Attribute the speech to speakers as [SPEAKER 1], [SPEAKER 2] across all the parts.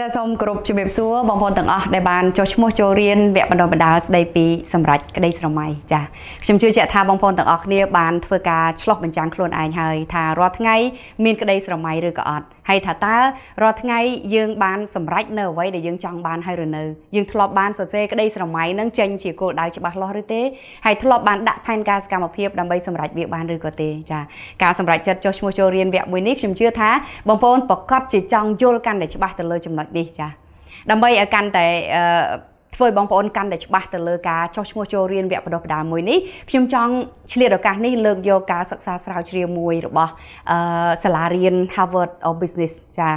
[SPEAKER 1] ចាសូមគោរពជំរាបសួរបងប្អូនទាំងអស់ដែលបានចុះឈ្មោះចូលរៀនវគ្គបណ្ដុះបណ្ដាលស្ដីពីសម្រាប់ក្ដីស្រមៃចាខ្ញុំជឿជាក់ថាបងប្អូនទាំងអស់គ្នាបានធ្វើការឆ្លោះបញ្ចាំងខ្លួនឯងហើយថារាល់ថ្ងៃមានក្ដីស្រមៃឬក៏អត់ហើយថាតើរាល់ថ្ងៃយើងបានសម្រេចនៅអ្វីដែលយើងចង់បានហើយឬនៅយើងធ្លាប់បានសរសេរក្តីស្រមៃនឹងចេញជាគោលដៅច្បាស់លាស់ឬទេហើយធ្លាប់បានដាក់ផែនការសកម្មភាពដើម្បីសម្រេចវាបានឬក៏ទេចាការសម្រេចចិត្តចុះឈ្មោះចូលរៀនវគ្គមួយនេះខ្ញុំជឿថាបងប្អូនប្រកបជាចង់យល់កាន់តែច្បាស់ទៅលើចំណុចនេះចាដើម្បីឲ្យកាន់តែធ្វើឲ្យបងប្អូនកាន់តែច្បាស់ទៅលើការចោះឈ្មោះចូលរៀនវគ្គបណ្ដុះបណ្ដាលមួយនេះខ្ញុំចង់ឆ្លៀតឱកាសនេះលើកយកការសិក្សាស្រាវជ្រាវមួយរបស់សាលារៀន Harvard of Business ចា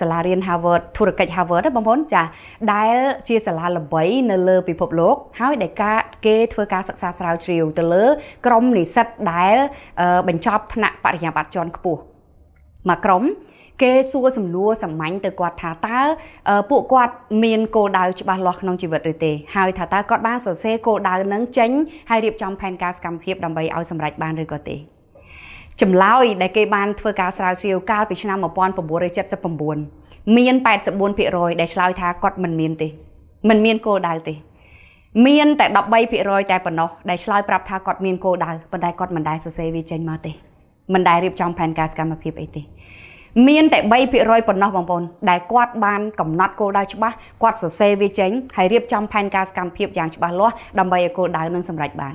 [SPEAKER 1] សាលារៀន Harvard ធុរកិច្ច Harvard បងប្អូនចាដែលជាសាលាល្បីនៅលើពិភពលោក ហើយដែលការគេធ្វើការសិក្សាស្រាវជ្រាវទៅលើ ក្រុមនិស្សិតដែល បញ្ចប់ថ្នាក់បរិញ្ញាបត្រជាន់ខ្ពស់មួយក្រុម គេសួរសំណួរសាមញ្ញទៅគាត់ថាតើពួកគាត់មានគោលដៅច្បាស់លាស់ក្នុងជីវិតឬទេ ហើយថាតើគាត់បានសរសេរគោលដៅនឹងចេញហើយរៀបចំផែនការសកម្មភាពដើម្បីឲ្យសម្រេចបានឬក៏ទេចម្លើយដែលគេបានធ្វើការស្រាវជ្រាវកាលពីឆ្នាំ1979មាន84%ដែលឆ្លើយថាគាត់មិនមានទេមិនមានគោលដៅទេ មាន តែ13%តែប៉ុណ្ណោះដែលឆ្លើយប្រាប់ថាគាត់មានគោលដៅប៉ុន្តែគាត់មិនដែលសរសេរវាចេញមកទេមិនដែលរៀបចំផែនការសកម្មភាពអីទេមានតែ3%ប៉ុណ្ណោះបងប្អូនដែលគាត់បានកំណត់គោលដៅច្បាស់គាត់សរសេរវាចេញហើយរៀបចំផែនការសកម្មភាពយ៉ាងច្បាស់លាស់ដើម្បីឲ្យគោលដៅនឹងសម្រេចបាន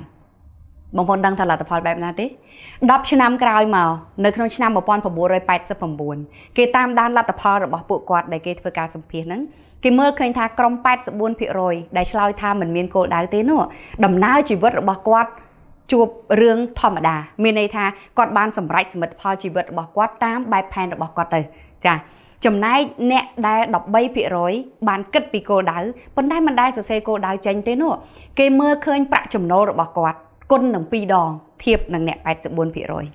[SPEAKER 1] បងប្អូនដឹងថាលទ្ធផលបែបណាទេ10ឆ្នាំក្រោយមកនៅក្នុងឆ្នាំ1989គេតាមដានលទ្ធផលរបស់ពួកគាត់ដែលគេធ្វើការសម្ភាសហ្នឹងគេមើលឃើញថាក្រុម84%ដែលឆ្លើយថាមិនមានគោលដៅទេនោះដំណើរជីវិតរបស់គាត់ជួបរឿងធម្មតាមានន័យថាគាត់បានសម្រេចសមិទ្ធផលជីវិតរបស់គាត់តាម បែបផែនរបស់គាត់ទៅចាចំណែកអ្នកដែល13%បានគិត ពីគោលដៅប៉ុន្តែមិនដែលសរសេរគោលដៅចេញទេនោះគេមើលឃើញប្រាក់ចំណូលរបស់គាត់គុណនឹង2ដងធៀបនឹងអ្នក84%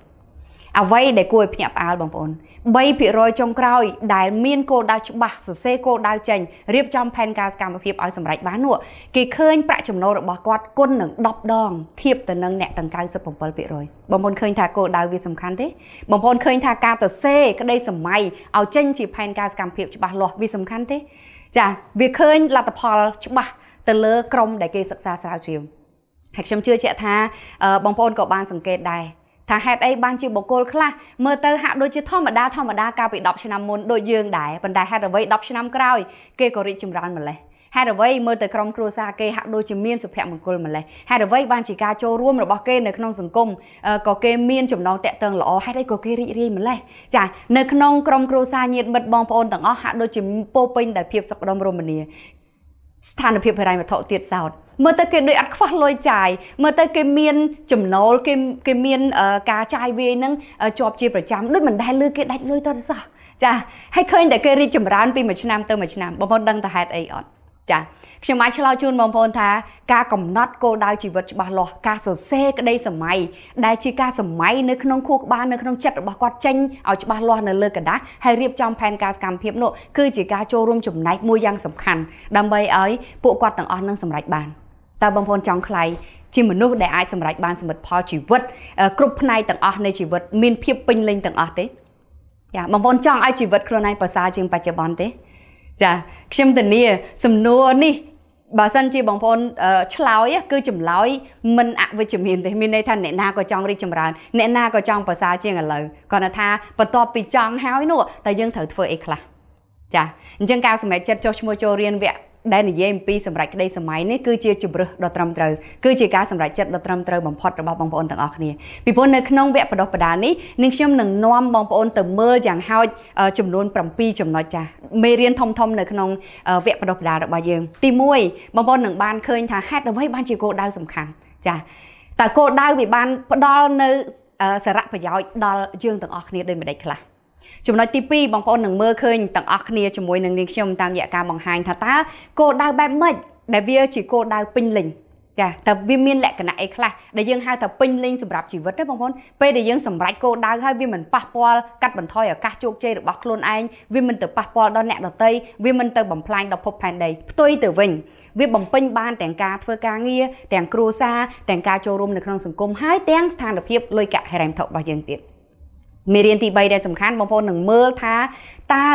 [SPEAKER 1] អ្វីដែលគួរឲ្យភ្ញាក់ផ្អើលបងប្អូន3%ចុងក្រោយដែលមានគោលដៅច្បាស់សរសេរគោលដៅចេញរៀបចំផែនការសកម្មភាពឲ្យសម្រេចបាននោះគេឃើញប្រាក់ចំណូលរបស់គាត់គុណនឹង10ដងធៀបទៅនឹងអ្នកទាំង97%បងប្អូនឃើញថាគោលដៅវាសំខាន់ទេបងប្អូនឃើញ ថាការទៅសេក្តីសម័យឲ្យចេញជា ផែនការសកម្មភាពច្បាស់លាស់វាសំខាន់ទេ ចាវាឃើញលទ្ធផលច្បាស់ទៅលើក្រុមដែលគេសិក្សាស្រាវជ្រាវហើយខ្ញុំជឿជាក់ថា បងប្អូនក៏បានសង្កេតដែរថាហេតុអីបានជាបុគ្គលខ្លះមើលទៅហាក់ដូចជាធម្មតាធម្មតាកាលពី10ឆ្នាំមុនដូចយើងដែរប៉ុន្តែហេតុអ្វី10ឆ្នាំក្រោយគេក៏រីកចម្រើនម្ល៉េះហេតុអ្វីមើលទៅក្រុមគ្រួសារគេហាក់ដូចជាមានសុភមង្គលម្លេះហេតុអ្វីបានជាការចូលរួមរបស់គេនៅក្នុងសង្គមក៏គេមានចំណងតាក់ទងល្អហេតុអីក៏គេរីករាយម្លេះចានៅក្នុងក្រុមគ្រួសារញាតិមិត្តបងប្អូនទាំងអស់ហាក់ដូចជាពោពេញដោយភាពសុខដុមរមនាស្ថានភាពហិរញ្ញវត្ថុទៀតសោតមើលទៅគេដូចអត់ខ្វះលុយចាយមើលទៅគេមាន ចំណូលគេគេមានការចាយវាយនឹងជាប់ជាប្រចាំដូចមិនដែលលឺគេដាច់លុយតទៅសោះចាហើយឃើញតែគេរីកចម្រើនពីមួយឆ្នាំទៅមួយឆ្នាំបងប្អូនដឹងតើហេតុអីអត់ចាខ្ញុំអាចឆ្លើយជូនបងប្អូនថាការកំណត់គោលដៅជីវិតច្បាស់លាស់ការសរសេរក្តីសម័យដែលជាការសម័យនៅក្នុងខួរក្បាលនៅក្នុងចិត្តរបស់គាត់ចេញឲ្យច្បាស់លាស់នៅលើกระดาษហើយរៀបចំផែនការសកម្មភាពនោះគឺជាការចូលរួមចំណែកមួយយ៉ាងសំខាន់ដើម្បីឲ្យពួកគាត់ទាំងអស់នឹងសម្រេចបានតើបងប្អូនចង់ខ្លៃជាមនុស្សដែលអាចសម្រេចបានសមិទ្ធផលជីវិត គ្រប់ផ្នែកទាំងអស់នៃជីវិតមានភាពពេញលេញទាំងអស់ទេចាបងប្អូនចង់ឲ្យជីវិតខ្លួនឯងប្រសើរជាងបច្ចុប្បន្នទេចាខ្ញុំធានាសំណួរនេះបើសិនជាបងប្អូនឆ្លើយគឺចម្លើយមិនអវិជ្ជមានទេមានន័យថាអ្នកណាក៏ចង់រីកចម្រើនអ្នកណាក៏ចង់ប្រសើរជាងឥឡូវគាត់ថាបន្ទាប់ពីចង់ហើយនោះតែយើងត្រូវធ្វើអីខ្លះចាអញ្ចឹងការសម្រេចចិត្តចុះឈ្មោះចូលរៀនវគ្គដែលនិយាយអំពីសម្រាប់ក្តីសម័យនេះគឺជាជំរឹះដ៏ត្រឹមត្រូវគឺជាការសម្រេចចិត្តដ៏ត្រឹមត្រូវបំផុតរបស់បងប្អូនទាំងអស់គ្នាពីព្រោះនៅក្នុងវគ្គបណ្ដុះបណ្ដាលនេះនឹងខ្ញុំនឹងនាំបងប្អូនទៅមើលយ៉ាងហោចចំនួន7ចំណុចចាស់មេរៀនធំធំ នៅក្នុងវគ្គបណ្ដុះបណ្ដាលរបស់យើង ទី1បងប្អូននឹងបានឃើញ ថាហេតុអ្វីបានជាគោលដៅសំខាន់ចាតើគោលដៅវាបានផ្ដល់នៅសារៈប្រយោជន៍ដល់យើងទាំងអស់គ្នាដូចម្ដេចខ្លះចំណុចទី2បងប្អូននឹងមើលឃើញទាំងអស់គ្នាជាមួយនឹងនាងខ្ញុំតាមរយៈការបង្ហាញថាតើគោលដៅបែបម៉េចដែលវាជាគោលដៅពេញលេញចាតើវាមានលក្ខណៈអីខ្លះដែលយើងហៅថាពេញលេញសម្រាប់ជីវិតទេបងប្អូនពេលដែលយើងសម្រេចគោលដៅហើយវាមិនប៉ះពាល់កាត់បន្ថយឱកាសជោគជ័យរបស់ខ្លួនឯងវាមិនទៅប៉ះពាល់ដល់អ្នកដទៃវាមិនទៅបំផ្លាញដល់ភពផែនដីផ្ទុយទៅវិញវាបំពេញបានទាំងការធ្វើការងារទាំងគ្រួសារទាំងការចូលរួមនៅក្នុងសង្គមហើយទាំងស្ថានភាពលុយកាក់ហិរញ្ញវត្ថុរបស់យើងទៀត។មេរៀនទី3ដែលសំខាន់បងប្អូននឹងមើលថាតើ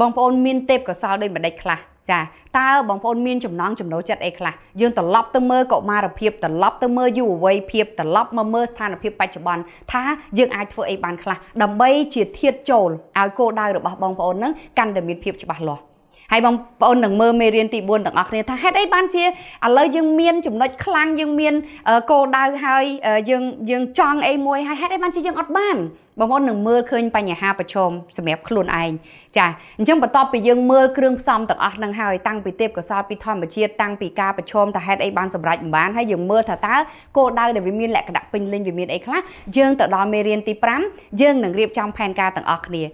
[SPEAKER 1] បងប្អូនមានទេពកោសលដូចម្ដេចខ្លះចាតើបងប្អូនមានចំណងចំណូលចិត្តអីខ្លះយើងត្រឡប់ទៅមើលកុមារភាពត្រឡប់ទៅមើលយុវវ័យភាពត្រឡប់មកមើលស្ថានភាពបច្ចុប្បន្នថាយើងអាចធ្វើអីបានខ្លះដើម្បីជាធាតចូលឲ្យគោលដៅរបស់បងប្អូននឹងកាន់តែមានភាពច្បាស់លាស់ហើយបងប្អូននឹងមើលមេរៀនទី4ទាំងអស់គ្នាថាហេតុអីបានជាឥឡូវយើងមានចំណុចខ្លាំងយើងមានគោលដៅហើយយើងយើងចង់អីមួយហើយហេតុអីបានជាយើងអត់បានបងប្អូននឹងមើលឃើញបញ្ហាប្រឈមសម្រាប់ខ្លួនឯងចាអញ្ចឹងបន្ទាប់ពីយើងមើលគ្រឿងផ្សំទាំងអស់នឹងហើយតាំងពីទេពកសលពីធម្មជាតិតាំងពីការប្រឈមតាហេតុអីបានសម្រេចមិនបានហើយយើងមើលថាតើគោលដៅដែលវាមានលក្ខណៈពេញលេញវាមានអីខ្លះយើងទៅដល់មេរៀនទី5យើងនឹងរៀបចំផែនការទាំងអស់គ្នា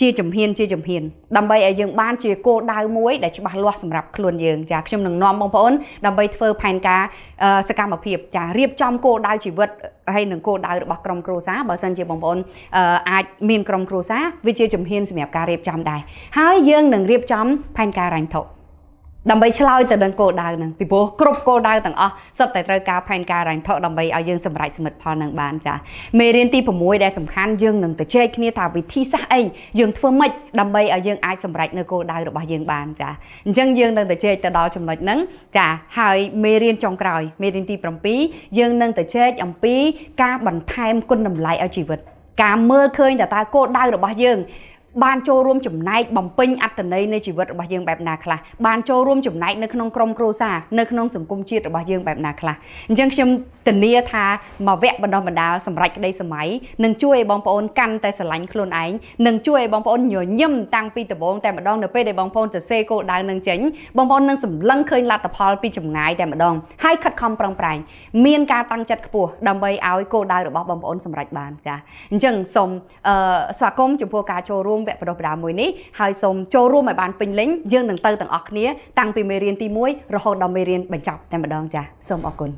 [SPEAKER 1] ជាជំហានជាជំហានដើម្បីឲ្យយើងបានជាគោលដៅមួយដែលច្បាស់លាស់សម្រាប់ខ្លួនយើងចាខ្ញុំនឹងនាំបងប្អូនដើម្បីធ្វើផែនការសកម្មភាពចារៀបចំគោលដៅជីវិតហើយនឹងគោលដៅរបស់ក្រុមគ្រួសារបើសិនជាបងប្អូនអាចមានក្រុមគ្រួសារវាជាជំហានសម្រាប់ការរៀបចំដែរហើយយើងនឹងរៀបចំ ផែនការរ៉ាញ់ធុដើម្បីឆ្លើយទៅនឹងគោលដៅហ្នឹងពីព្រោះគ្រប់គោលដៅទាំងអស់សុទ្ធតែត្រូវការផែនការរ៉ែងថោដើម្បីឲ្យយើងសម្រេចសមិទ្ធផលនឹងបានចា៎មេរៀនទី6ដែលសំខាន់យើងនឹងទៅចែកគ្នាថាវិធីសាស្ត្រអីយើងធ្វើម៉េចដើម្បីឲ្យយើងអាចសម្រេចនៅគោលដៅរបស់យើងបានចា៎អញ្ចឹងយើងនឹងទៅចែកទៅដល់ចំណុចហ្នឹងចា៎ហើយមេរៀនចុងក្រោយមេរៀនទី7យើងនឹងទៅចែកអំពីការបន្ថែមគុណតម្លៃឲ្យជីវិត ការមើលឃើញតើតើគោលដៅរបស់យើងបានចូលរួមចំណែកបំពេញអត្តន័យនៃជីវិតរបស់យើងបែបណាខ្លះបានចូលរួមចំណែកនៅក្នុងក្រុមគ្រួសារនៅក្នុងសង្គមជាតិរបស់យើងបែបណាខ្លះអញ្ចឹងខ្ញុំធានាថាមកវគ្គបណ្ដុះបណ្ដាលសម្រាប់ក្តីសម័យនឹងជួយឲ្យបងប្អូនកាន់តែស្រឡាញ់ខ្លួនឯងនឹងជួយឲ្យបងប្អូនញញឹមតាំងពីដំបូងតែម្ដងនៅពេលដែលបងប្អូនទៅសេគោលដៅនឹងចេញបងប្អូននឹងសម្លឹងឃើញលទ្ធផលពីចម្ងាយតែម្ដងហើយខិតខំប្រឹងប្រែងមានការតាំងចិត្តខ្ពស់ដើម្បីឲ្យគោលដៅរបស់បងប្អូនសម្រេចបានចាអញ្ចឹងសូមអឺស្វាគមន៍ចំពោះការចូលរួមវគ្គបណ្ដុះបណ្ដាលមួយនេះហើយសូមចូលរួមឲ្យបានពេញលេញយើងនឹងទៅទាំងអស់គ្នាតាំងពីមេរៀនទី1រហូតដល់មេរៀនបញ្ចប់តែម្ដងចាសសូមអរគុណ